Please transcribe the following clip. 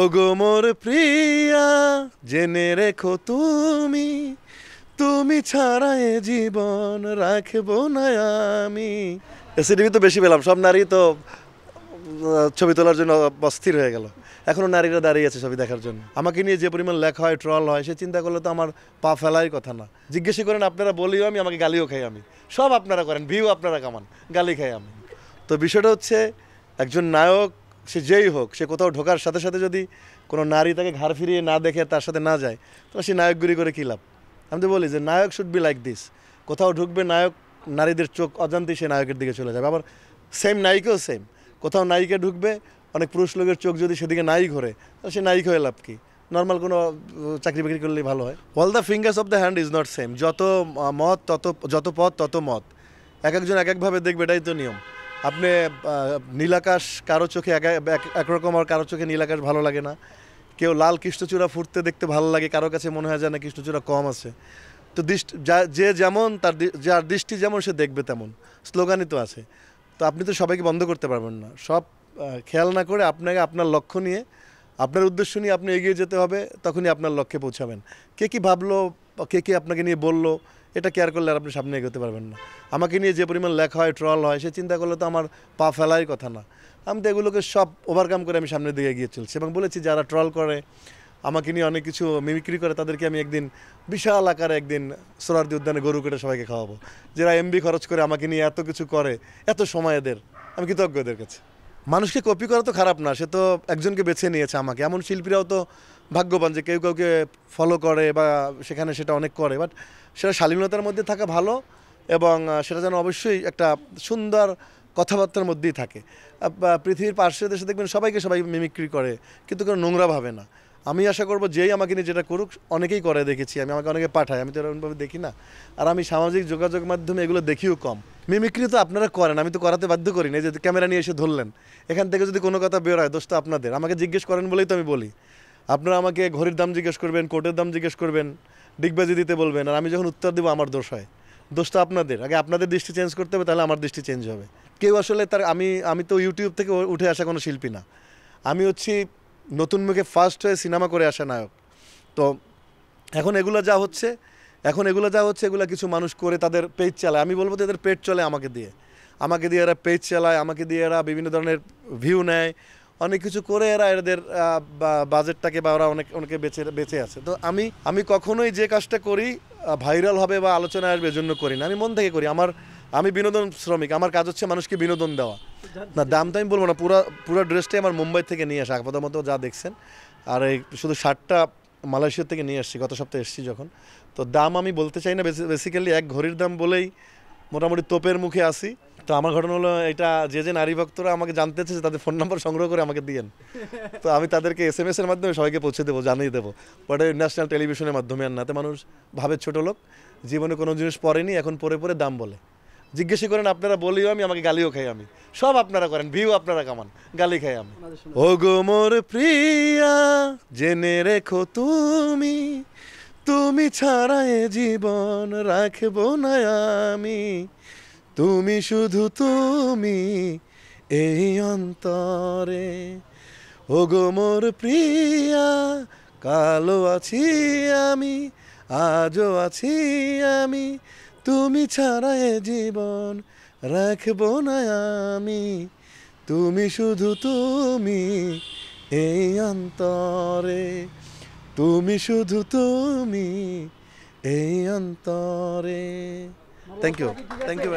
ওগো মোর প্রিয়া জেনে রেখো তুমি তুমি ছাড়া এ জীবন রাখবো না আমি এসিডিবি তো বেশি পেলাম সব নারী তো ছবি তোলার জন্য অস্থির হয়ে গেল এখনও নারীরা দাঁড়িয়ে আছে ছবি দেখার জন্য আমাকে নিয়ে যে পরিমাণ লেখা হয় ট্রল হয় সে চিন্তা করলে তো আমার পা ফেলাই কথা না জিজ্ঞেস করেন আপনারা বলিও আমি আমাকে গালিও খাই আমি সব আপনারা করেন ভিউ আপনারা কামান গালি খাই আমি তো বিষয়টা হচ্ছে একজন নায়ক সে যেই হোক সে কোথাও ঢোকার সাথে সাথে যদি কোনো নারী তাকে ঘাড় ফিরিয়ে না দেখে তার সাথে না যায় তো সে নায়কগুরি করে কী লাভ আমি তো বলি যে নায়ক শুড বি লাইক দিস কোথাও ঢুকবে নায়ক নারীদের চোখ অজান্তি সে নায়কের দিকে চলে যাবে আবার সেম নায়িকেও সেম কোথাও নায়িকা ঢুকবে অনেক পুরুষ লোকের চোখ যদি সেদিকে নাই ঘোরে তাহলে সে নায়িক হয়ে লাভ কি নর্মাল কোনো চাকরি বাকরি করলেই ভালো হয় all the fingers of the hand is not same যত মত তত যত পথ তত মত এক একজন এক একভাবে দেখবে এটাই তো নিয়ম আপনি নীলাকাশ কারো চোখে একরকম আর কারো চোখে নীলাকাশ ভালো লাগে না কেউ লাল কৃষ্ণচূড়া ফুটতে দেখতে ভালো লাগে কারো কাছে মনে হয় না কৃষ্ণচূড়া কম আছে তো দৃষ্টি যে যেমন তার যার দৃষ্টি যেমন সে দেখবে তেমন স্লোগানই তো আছে তো আপনি তো সবাইকে বন্ধ করতে পারবেন না সব খেয়াল না করে আপনাকে আপনার লক্ষ্য নিয়ে আপনার উদ্দেশ্য নিয়ে আপনি এগিয়ে যেতে হবে তখনই আপনার লক্ষ্যে পৌঁছাবেন কে কী ভাবলো কে কী আপনাকে নিয়ে বললো এটা কেয়ার করলে আর আপনি সামনে এগোতে পারবেন না আমাকে নিয়ে যে পরিমাণ লেখা হয় ট্রল হয় সে চিন্তা করলে তো আমার পা ফেলাই কথা না আমি তো এগুলোকে সব ওভারকাম করে আমি সামনের দিকে এগিয়ে চলছি এবং বলেছি যারা ট্রল করে আমাকে নিয়ে অনেক কিছু মিমিক্রি করে তাদেরকে আমি একদিন বিশাল আকারে একদিন সোরারদি উদ্যানে গরু কেটে সবাইকে খাওয়াবো যারা এমবি খরচ করে আমাকে নিয়ে এত কিছু করে এত সময় এদের আমি কৃতজ্ঞ এদের কাছে মানুষকে কপি করা তো খারাপ না সে তো একজনকে বেছে নিয়েছে আমাকে এমন শিল্পীরাও তো ভাগ্যবান যে কেউ কাউকে ফলো করে বা সেখানে সেটা অনেক করে বাট সেটা শালীনতার মধ্যে থাকা ভালো এবং সেটা যেন অবশ্যই একটা সুন্দর কথাবার্তার মধ্যেই থাকে পৃথিবীর পার্শ্ব দেশে দেখবেন সবাইকে সবাই মিমিক্রি করে কিন্তু কোনো নোংরা ভাবে না আমি আশা করব যেই আমাকে নিয়ে যেটা করুক অনেকেই করে দেখেছি আমি আমাকে অনেকে পাঠায় আমি তো এরকমভাবে দেখি না আর আমি সামাজিক যোগাযোগ মাধ্যমে এগুলো দেখিও কম মিমিক্রি তো আপনারা করেন আমি তো করাতে বাধ্য করি না যে ক্যামেরা নিয়ে এসে ধরলেন এখান থেকে যদি কোনো কথা বেরোয় দোষ তো আপনাদের আমাকে জিজ্ঞেস করেন বলেই তো আমি বলি আপনারা আমাকে ঘড়ির দাম জিজ্ঞেস করবেন কোটের দাম জিজ্ঞেস করবেন ডিগবাজি দিতে বলবেন আর আমি যখন উত্তর দেবো আমার দোষ হয় দোষটা আপনাদের আগে আপনাদের দৃষ্টি চেঞ্জ করতে হবে তাহলে আমার দৃষ্টি চেঞ্জ হবে কেউ আসলে তার আমি আমি তো ইউটিউব থেকে উঠে আসা কোনো শিল্পী না আমি হচ্ছি নতুন মুখে ফার্স্ট হয়ে সিনেমা করে আসা নায়ক তো এখন এগুলো যা হচ্ছে এখন এগুলো যা হচ্ছে এগুলো কিছু মানুষ করে তাদের পেজ চালায় আমি বলবো তাদের পেট চলে আমাকে দিয়ে আমাকে দিয়ে এরা পেজ চালায় আমাকে দিয়ে এরা বিভিন্ন ধরনের ভিউ নেয় অনেক কিছু করে এরা এদের বাজেটটাকে বা ওরা অনেক অনেকে বেঁচে বেঁচে আছে তো আমি আমি কখনোই যে কাজটা করি ভাইরাল হবে বা আলোচনা আসবে জন্য করি না আমি মন থেকে করি আমার আমি বিনোদন শ্রমিক আমার কাজ হচ্ছে মানুষকে বিনোদন দেওয়া না দাম তো আমি বলবো না পুরো পুরো ড্রেসটাই আমার মুম্বাই থেকে নিয়ে আসা আপাতত মতো যা দেখছেন আর এই শুধু শার্টটা মালয়েশিয়া থেকে নিয়ে আসছি গত সপ্তাহে এসছি যখন তো দাম আমি বলতে চাই না বেসিক্যালি এক ঘড়ির দাম বলেই মোটামুটি তোপের মুখে আসি তো আমার ঘটনা হলো এটা যে যে নারী ভক্তরা আমাকে জানতে চাইছে তাদের ফোন নাম্বার সংগ্রহ করে আমাকে দিয়েন তো আমি তাদেরকে এস এম এর মাধ্যমে সবাইকে পৌঁছে দেবো জানিয়ে দেবো বাট ন্যাশনাল টেলিভিশনের মাধ্যমে আর নাতে মানুষ ভাবে ছোটো লোক জীবনে কোনো জিনিস পরেনি এখন পরে পরে দাম বলে জিজ্ঞেস করেন আপনারা বলিও আমি আমাকে গালিও খাই আমি সব আপনারা করেন ভিউ আপনারা কামান গালি খাই আমি ও গো মোর প্রিয়া জেনে রেখো তুমি তুমি ছাড়াই জীবন রাখবো না আমি তুমি শুধু তুমি এই অন্তরে ও গো মোর প্রিয়া কালো আছি আমি আজও আছি আমি তুমি ছাড়া এ জীবন রাখবো না আমি তুমি শুধু তুমি এই অন্তরে তুমি শুধু তুমি এই অন্তরে থ্যাংক ইউ থ্যাংক ইউ